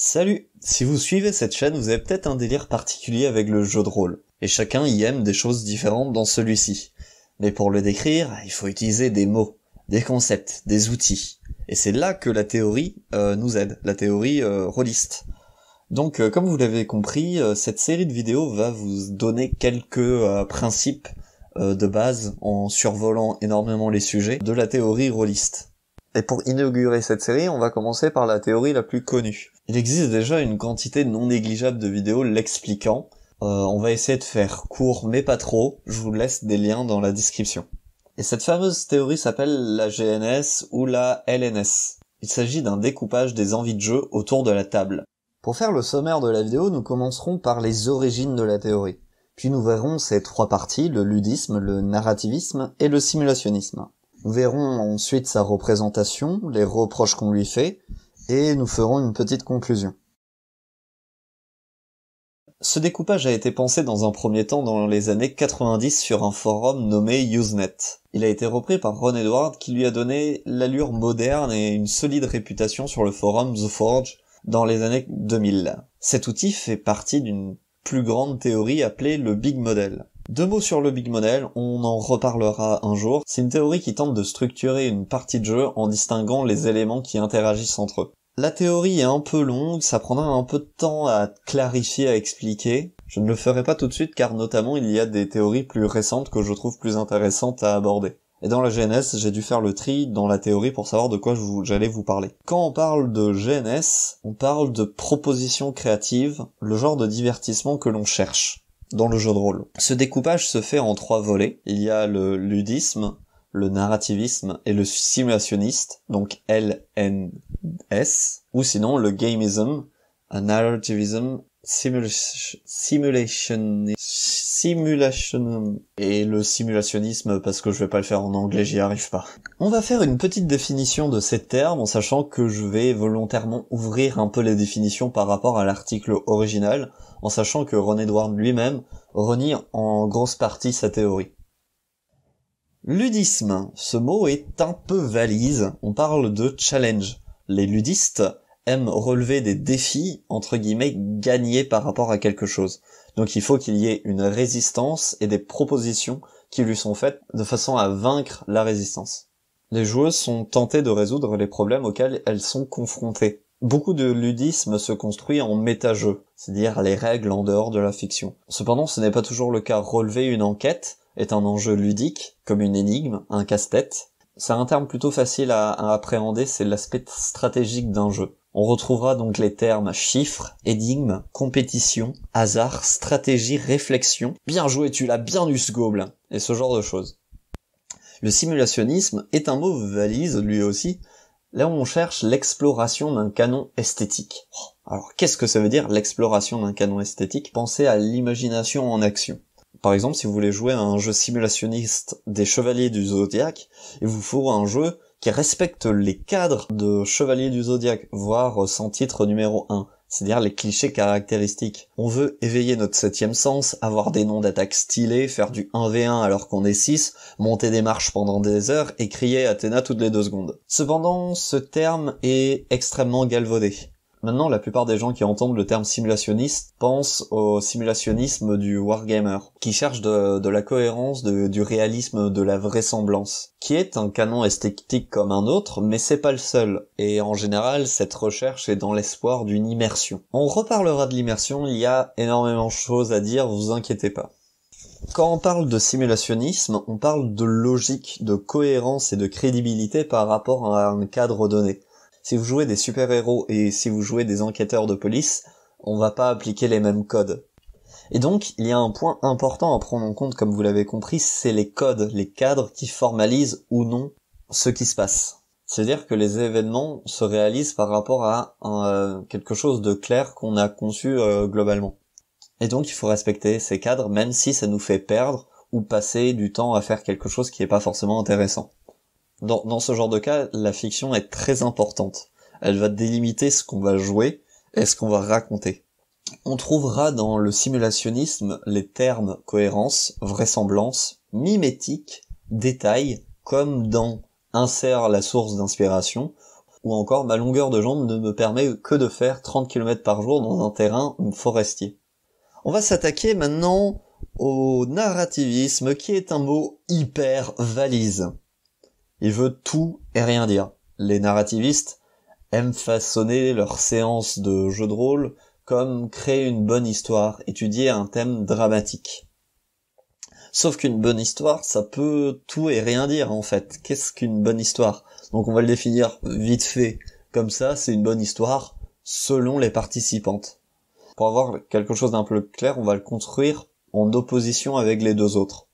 Salut Si vous suivez cette chaîne, vous avez peut-être un délire particulier avec le jeu de rôle, et chacun y aime des choses différentes dans celui-ci. Mais pour le décrire, il faut utiliser des mots, des concepts, des outils. Et c'est là que la théorie euh, nous aide, la théorie euh, rôliste. Donc euh, comme vous l'avez compris, euh, cette série de vidéos va vous donner quelques principes de base en survolant énormément les sujets de la théorie rôliste. Et pour inaugurer cette série, on va commencer par la théorie la plus connue, il existe déjà une quantité non négligeable de vidéos l'expliquant. Euh, on va essayer de faire court, mais pas trop. Je vous laisse des liens dans la description. Et cette fameuse théorie s'appelle la GNS ou la LNS. Il s'agit d'un découpage des envies de jeu autour de la table. Pour faire le sommaire de la vidéo, nous commencerons par les origines de la théorie. Puis nous verrons ses trois parties, le ludisme, le narrativisme et le simulationnisme. Nous verrons ensuite sa représentation, les reproches qu'on lui fait, et nous ferons une petite conclusion. Ce découpage a été pensé dans un premier temps dans les années 90 sur un forum nommé Usenet. Il a été repris par Ron Edward qui lui a donné l'allure moderne et une solide réputation sur le forum The Forge dans les années 2000. Cet outil fait partie d'une plus grande théorie appelée le Big Model. Deux mots sur le Big Model, on en reparlera un jour. C'est une théorie qui tente de structurer une partie de jeu en distinguant les éléments qui interagissent entre eux. La théorie est un peu longue, ça prendra un peu de temps à clarifier, à expliquer. Je ne le ferai pas tout de suite car notamment il y a des théories plus récentes que je trouve plus intéressantes à aborder. Et dans la GNS, j'ai dû faire le tri dans la théorie pour savoir de quoi j'allais vous parler. Quand on parle de GNS, on parle de propositions créatives, le genre de divertissement que l'on cherche dans le jeu de rôle. Ce découpage se fait en trois volets. Il y a le ludisme, le narrativisme et le simulationniste, donc L-N-S, ou sinon le gamism, un narrativism simulation simulation et le simulationnisme parce que je vais pas le faire en anglais, j'y arrive pas. On va faire une petite définition de ces termes en sachant que je vais volontairement ouvrir un peu les définitions par rapport à l'article original en sachant que René Edward lui-même renie en grosse partie sa théorie. Ludisme, ce mot est un peu valise, on parle de challenge. Les ludistes aiment relever des défis, entre guillemets, gagnés par rapport à quelque chose. Donc il faut qu'il y ait une résistance et des propositions qui lui sont faites de façon à vaincre la résistance. Les joueuses sont tentées de résoudre les problèmes auxquels elles sont confrontées. Beaucoup de ludisme se construit en méta cest c'est-à-dire les règles en dehors de la fiction. Cependant, ce n'est pas toujours le cas. Relever une enquête, est un enjeu ludique, comme une énigme, un casse-tête. C'est un terme plutôt facile à, appréhender, c'est l'aspect stratégique d'un jeu. On retrouvera donc les termes chiffres, énigme, compétition, hasard, stratégie, réflexion. Bien joué, tu l'as bien eu ce gobelin Et ce genre de choses. Le simulationnisme est un mot valise, lui aussi. Là où on cherche l'exploration d'un canon esthétique. Oh, alors qu'est-ce que ça veut dire l'exploration d'un canon esthétique Pensez à l'imagination en action par exemple, si vous voulez jouer à un jeu simulationniste des chevaliers du zodiaque, il vous faut un jeu qui respecte les cadres de chevaliers du zodiaque, voire sans titre numéro 1 c'est-à-dire les clichés caractéristiques. On veut éveiller notre septième sens, avoir des noms d'attaque stylés, faire du 1v1 alors qu'on est 6, monter des marches pendant des heures et crier Athéna toutes les deux secondes. Cependant, ce terme est extrêmement galvaudé. Maintenant, la plupart des gens qui entendent le terme simulationniste pensent au simulationnisme du wargamer, qui cherche de, la cohérence, du réalisme, de la vraisemblance, qui est un canon esthétique comme un autre, mais c'est pas le seul. Et en général, cette recherche est dans l'espoir d'une immersion. On reparlera de l'immersion, il y a énormément de choses à dire, vous inquiétez pas. Quand on parle de simulationnisme, on parle de logique, de cohérence et de crédibilité par rapport à un cadre donné. Si vous jouez des super-héros et si vous jouez des enquêteurs de police, on va pas appliquer les mêmes codes. Et donc, il y a un point important à prendre en compte, comme vous l'avez compris, c'est les codes, les cadres qui formalisent ou non ce qui se passe. C'est-à-dire que les événements se réalisent par rapport à euh, quelque chose de clair qu'on a conçu euh, globalement. Et donc, il faut respecter ces cadres, même si ça nous fait perdre ou passer du temps à faire quelque chose qui n'est pas forcément intéressant dans, ce genre de cas, la fiction est très importante. Elle va délimiter ce qu'on va jouer et ce qu'on va raconter. On trouvera dans le simulationnisme les termes cohérence, vraisemblance, mimétique, détail, comme dans insère la source d'inspiration, ou encore ma longueur de jambe ne me permet que de faire 30 km par jour dans un terrain forestier. On va s'attaquer maintenant au narrativisme qui est un mot hyper valise. Il veut tout et rien dire. Les narrativistes aiment façonner leurs séances de jeu de rôle comme créer une bonne histoire, étudier un thème dramatique. Sauf qu'une bonne histoire, ça peut tout et rien dire en fait. Qu'est-ce qu'une bonne histoire Donc on va le définir vite fait. Comme ça, c'est une bonne histoire selon les participantes. Pour avoir quelque chose d'un peu clair, on va le construire en opposition avec les deux autres.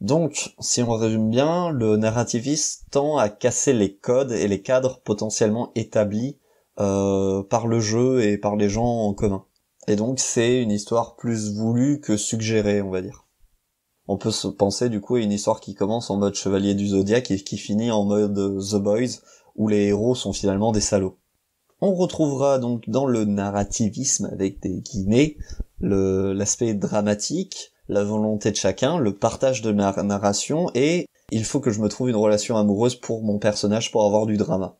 Donc, si on résume bien, le narrativiste tend à casser les codes et les cadres potentiellement établis euh, par le jeu et par les gens en commun. Et donc c'est une histoire plus voulue que suggérée, on va dire. On peut se penser du coup à une histoire qui commence en mode Chevalier du Zodiaque et qui finit en mode euh, The Boys, où les héros sont finalement des salauds. On retrouvera donc dans le narrativisme avec des guillemets l'aspect dramatique, la volonté de chacun, le partage de narration et il faut que je me trouve une relation amoureuse pour mon personnage pour avoir du drama.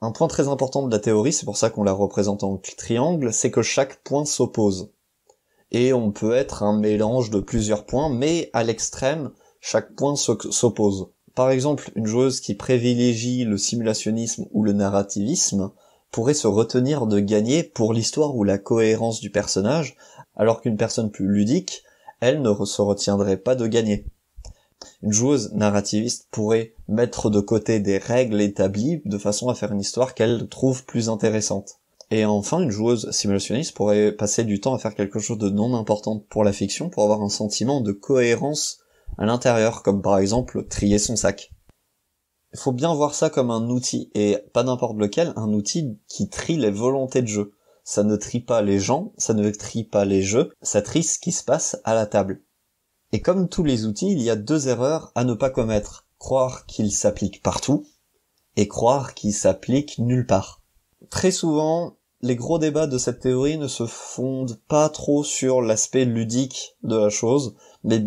Un point très important de la théorie, c'est pour ça qu'on la représente en triangle, c'est que chaque point s'oppose. Et on peut être un mélange de plusieurs points, mais à l'extrême, chaque point s'oppose. Par exemple, une joueuse qui privilégie le simulationnisme ou le narrativisme, pourrait se retenir de gagner pour l'histoire ou la cohérence du personnage, alors qu'une personne plus ludique, elle ne se retiendrait pas de gagner. Une joueuse narrativiste pourrait mettre de côté des règles établies de façon à faire une histoire qu'elle trouve plus intéressante. Et enfin, une joueuse simulationniste pourrait passer du temps à faire quelque chose de non important pour la fiction pour avoir un sentiment de cohérence à l'intérieur, comme par exemple trier son sac il faut bien voir ça comme un outil, et pas n'importe lequel, un outil qui trie les volontés de jeu. Ça ne trie pas les gens, ça ne trie pas les jeux, ça trie ce qui se passe à la table. Et comme tous les outils, il y a deux erreurs à ne pas commettre. Croire qu'il s'applique partout, et croire qu'il s'applique nulle part. Très souvent, les gros débats de cette théorie ne se fondent pas trop sur l'aspect ludique de la chose, mais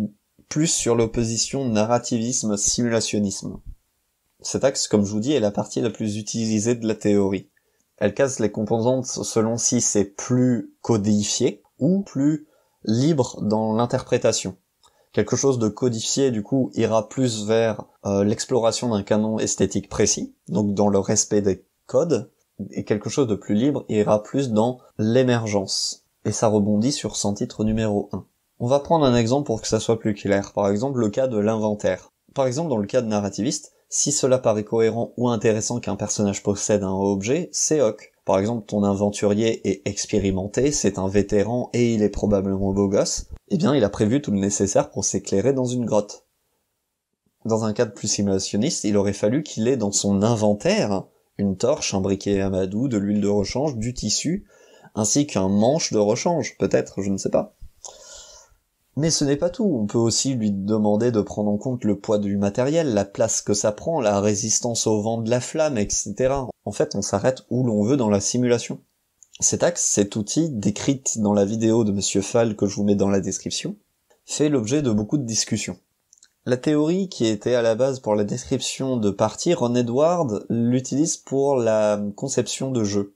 plus sur l'opposition narrativisme-simulationnisme. Cet axe, comme je vous dis, est la partie la plus utilisée de la théorie. Elle casse les composantes selon si c'est plus codifié ou plus libre dans l'interprétation. Quelque chose de codifié, du coup, ira plus vers euh, l'exploration d'un canon esthétique précis, donc dans le respect des codes, et quelque chose de plus libre ira plus dans l'émergence. Et ça rebondit sur son titre numéro 1. On va prendre un exemple pour que ça soit plus clair. Par exemple, le cas de l'inventaire. Par exemple, dans le cas de narrativiste, si cela paraît cohérent ou intéressant qu'un personnage possède un objet, c'est ok. Par exemple, ton aventurier est expérimenté, c'est un vétéran et il est probablement beau gosse, eh bien il a prévu tout le nécessaire pour s'éclairer dans une grotte. Dans un cadre plus simulationniste, il aurait fallu qu'il ait dans son inventaire une torche, un briquet amadou, de l'huile de rechange, du tissu, ainsi qu'un manche de rechange, peut-être, je ne sais pas. Mais ce n'est pas tout, on peut aussi lui demander de prendre en compte le poids du matériel, la place que ça prend, la résistance au vent de la flamme, etc. En fait, on s'arrête où l'on veut dans la simulation. Cet axe, cet outil, décrit dans la vidéo de Monsieur Fall que je vous mets dans la description, fait l'objet de beaucoup de discussions. La théorie qui était à la base pour la description de partie, Ron Edward l'utilise pour la conception de jeu.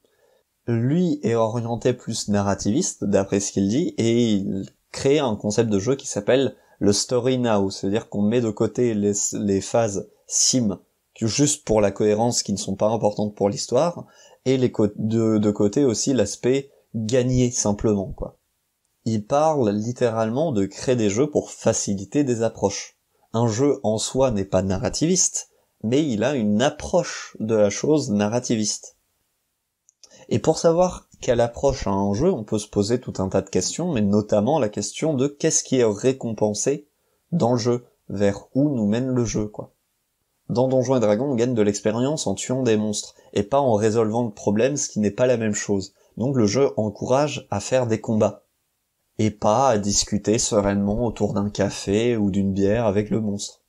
Lui est orienté plus narrativiste, d'après ce qu'il dit, et il créer un concept de jeu qui s'appelle le story now, c'est-à-dire qu'on met de côté les, phases sim juste pour la cohérence qui ne sont pas importantes pour l'histoire et de, côté aussi l'aspect gagner simplement quoi. Il parle littéralement de créer des jeux pour faciliter des approches. Un jeu en soi n'est pas narrativiste, mais il a une approche de la chose narrativiste. Et pour savoir quelle approche à un jeu, on peut se poser tout un tas de questions, mais notamment la question de qu'est-ce qui est récompensé dans le jeu, vers où nous mène le jeu, quoi. Dans Donjons et Dragons, on gagne de l'expérience en tuant des monstres, et pas en résolvant le problème, ce qui n'est pas la même chose. Donc le jeu encourage à faire des combats, et pas à discuter sereinement autour d'un café ou d'une bière avec le monstre.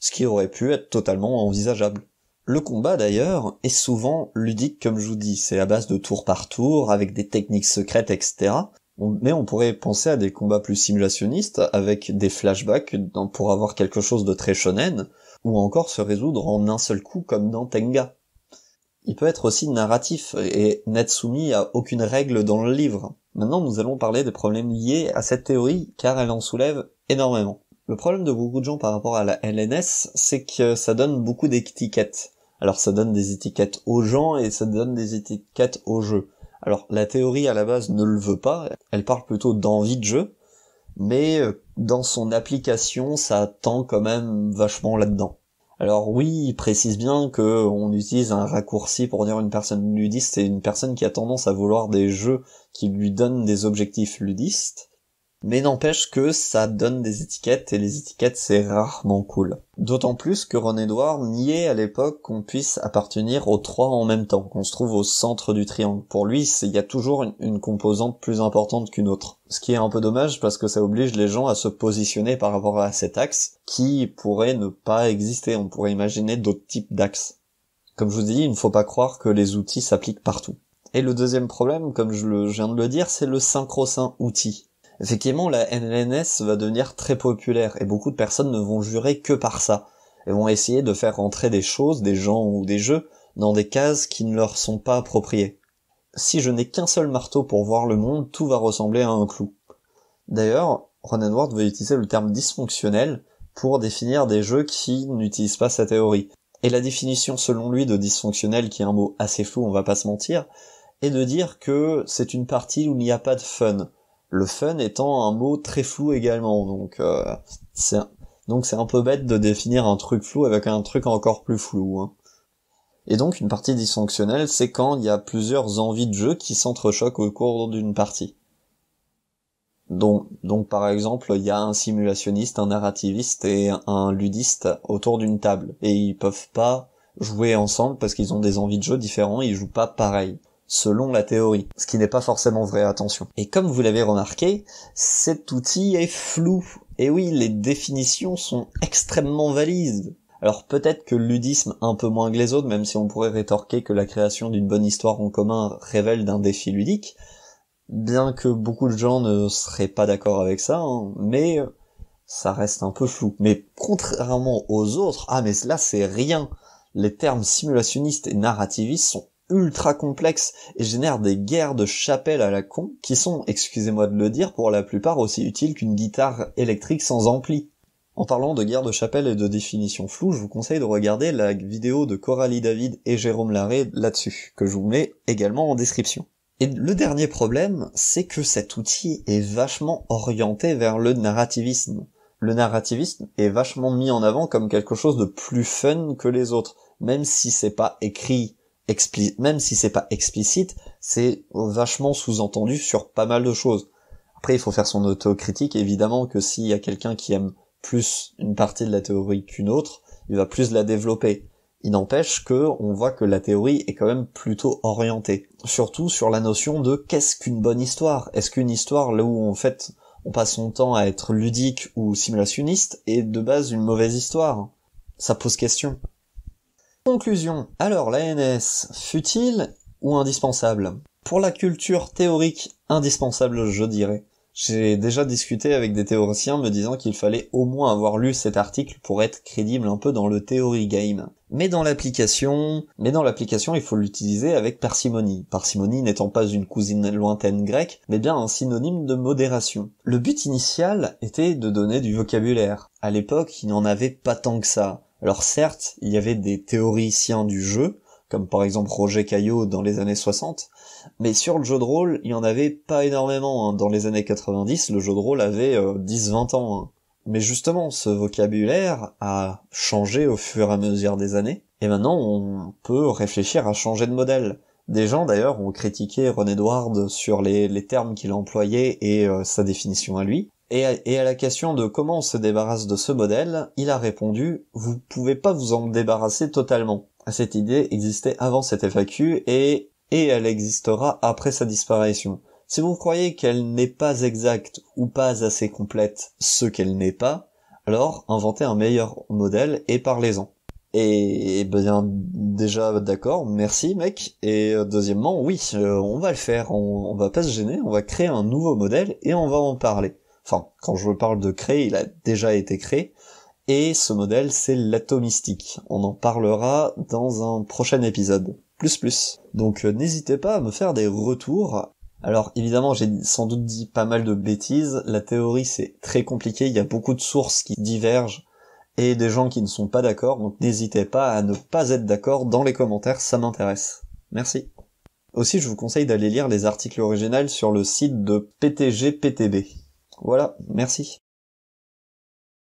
Ce qui aurait pu être totalement envisageable. Le combat d'ailleurs est souvent ludique comme je vous dis, c'est à base de tour par tour, avec des techniques secrètes, etc. Mais on pourrait penser à des combats plus simulationnistes, avec des flashbacks pour avoir quelque chose de très shonen, ou encore se résoudre en un seul coup comme dans Tenga. Il peut être aussi narratif, et n'être soumis à aucune règle dans le livre. Maintenant nous allons parler des problèmes liés à cette théorie, car elle en soulève énormément. Le problème de beaucoup de gens par rapport à la LNS, c'est que ça donne beaucoup d'étiquettes. Alors ça donne des étiquettes aux gens et ça donne des étiquettes aux jeux. Alors la théorie à la base ne le veut pas, elle parle plutôt d'envie de jeu, mais euh, dans son application ça tend quand même vachement là-dedans. Alors oui, il précise bien que on utilise un raccourci pour dire une personne ludiste, et une personne qui a tendance à vouloir des jeux qui lui donnent des objectifs ludistes, mais n'empêche que ça donne des étiquettes et les étiquettes c'est rarement cool. D'autant plus que Ron Edwards niait à l'époque qu'on puisse appartenir aux trois en même temps, qu'on se trouve au centre du triangle. Pour lui, il y a toujours une, composante plus importante qu'une autre. Ce qui est un peu dommage parce que ça oblige les gens à se positionner par rapport à cet axe qui pourrait ne pas exister. On pourrait imaginer d'autres types d'axes. Comme je vous dis, il ne faut pas croire que les outils s'appliquent partout. Et le deuxième problème, comme je, viens de le dire, c'est le synchro saint outil effectivement, la NLNS va devenir très populaire et beaucoup de personnes ne vont jurer que par ça et vont essayer de faire rentrer des choses, des gens ou des jeux dans des cases qui ne leur sont pas appropriées. Si je n'ai qu'un seul marteau pour voir le monde, tout va ressembler à un clou. D'ailleurs, Ronan Ward veut utiliser le terme dysfonctionnel pour définir des jeux qui n'utilisent pas sa théorie. Et la définition selon lui de dysfonctionnel, qui est un mot assez flou, on va pas se mentir, est de dire que c'est une partie où il n'y a pas de fun, le fun étant un mot très flou également, donc euh, c'est donc c'est un peu bête de définir un truc flou avec un truc encore plus flou. Hein. Et donc une partie dysfonctionnelle, c'est quand il y a plusieurs envies de jeu qui s'entrechoquent au cours d'une partie. Donc, donc par exemple, il y a un simulationniste, un narrativiste et un ludiste autour d'une table, et ils peuvent pas jouer ensemble parce qu'ils ont des envies de jeu différents, ils jouent pas pareil selon la théorie, ce qui n'est pas forcément vrai, attention. Et comme vous l'avez remarqué, cet outil est flou. Et oui, les définitions sont extrêmement valises. Alors peut-être que ludisme un peu moins que les autres, même si on pourrait rétorquer que la création d'une bonne histoire en commun révèle d'un défi ludique, bien que beaucoup de gens ne seraient pas d'accord avec ça, hein, mais ça reste un peu flou. Mais contrairement aux autres, ah mais cela c'est rien. Les termes simulationnistes et narrativistes sont ultra complexe et génère des guerres de chapelle à la con qui sont, excusez-moi de le dire, pour la plupart aussi utiles qu'une guitare électrique sans ampli. En parlant de guerre de chapelle et de définition floue, je vous conseille de regarder la vidéo de Coralie David et Jérôme Larré là-dessus, que je vous mets également en description. Et le dernier problème, c'est que cet outil est vachement orienté vers le narrativisme. Le narrativisme est vachement mis en avant comme quelque chose de plus fun que les autres, même si c'est pas écrit même si c'est pas explicite, c'est vachement sous-entendu sur pas mal de choses. Après, il faut faire son autocritique. Évidemment que s'il y a quelqu'un qui aime plus une partie de la théorie qu'une autre, il va plus la développer. Il n'empêche que on voit que la théorie est quand même plutôt orientée, surtout sur la notion de qu'est-ce qu'une bonne histoire. Est-ce qu'une histoire là où en fait on passe son temps à être ludique ou simulationniste est de base une mauvaise histoire Ça pose question. Conclusion. Alors l'ANS, fut-il ou indispensable Pour la culture théorique, indispensable je dirais. J'ai déjà discuté avec des théoriciens me disant qu'il fallait au moins avoir lu cet article pour être crédible un peu dans le theory game. Mais dans l'application, mais dans l'application, il faut l'utiliser avec parcimonie. Parcimonie n'étant pas une cousine lointaine grecque, mais bien un synonyme de modération. Le but initial était de donner du vocabulaire. À l'époque, il n'en avait pas tant que ça. Alors certes, il y avait des théoriciens du jeu, comme par exemple Roger Caillot dans les années 60, mais sur le jeu de rôle, il n'y en avait pas énormément. Hein. Dans les années 90, le jeu de rôle avait 10-20 euh, ans. Hein. Mais justement, ce vocabulaire a changé au fur et à mesure des années, et maintenant on peut réfléchir à changer de modèle. Des gens d'ailleurs ont critiqué René Edward sur les, termes qu'il employait et euh, sa définition à lui, et à, la question de comment on se débarrasse de ce modèle, il a répondu Vous pouvez pas vous en débarrasser totalement. Ah, cette idée existait avant cette FAQ et, et elle existera après sa disparition. Si vous croyez qu'elle n'est pas exacte ou pas assez complète ce qu'elle n'est pas, alors inventez un meilleur modèle et parlez-en. Et, bien déjà d'accord, merci mec. Et euh, deuxièmement, oui, euh, on va le faire, on, on va pas se gêner, on va créer un nouveau modèle et on va en parler. Enfin, quand je parle de créer, il a déjà été créé. Et ce modèle, c'est l'atomistique. On en parlera dans un prochain épisode. Plus plus. Donc euh, n'hésitez pas à me faire des retours. Alors évidemment, j'ai sans doute dit pas mal de bêtises. La théorie, c'est très compliqué. Il y a beaucoup de sources qui divergent et des gens qui ne sont pas d'accord. Donc n'hésitez pas à ne pas être d'accord dans les commentaires. Ça m'intéresse. Merci. Aussi, je vous conseille d'aller lire les articles originaux sur le site de PTGPTB. Voilà, merci.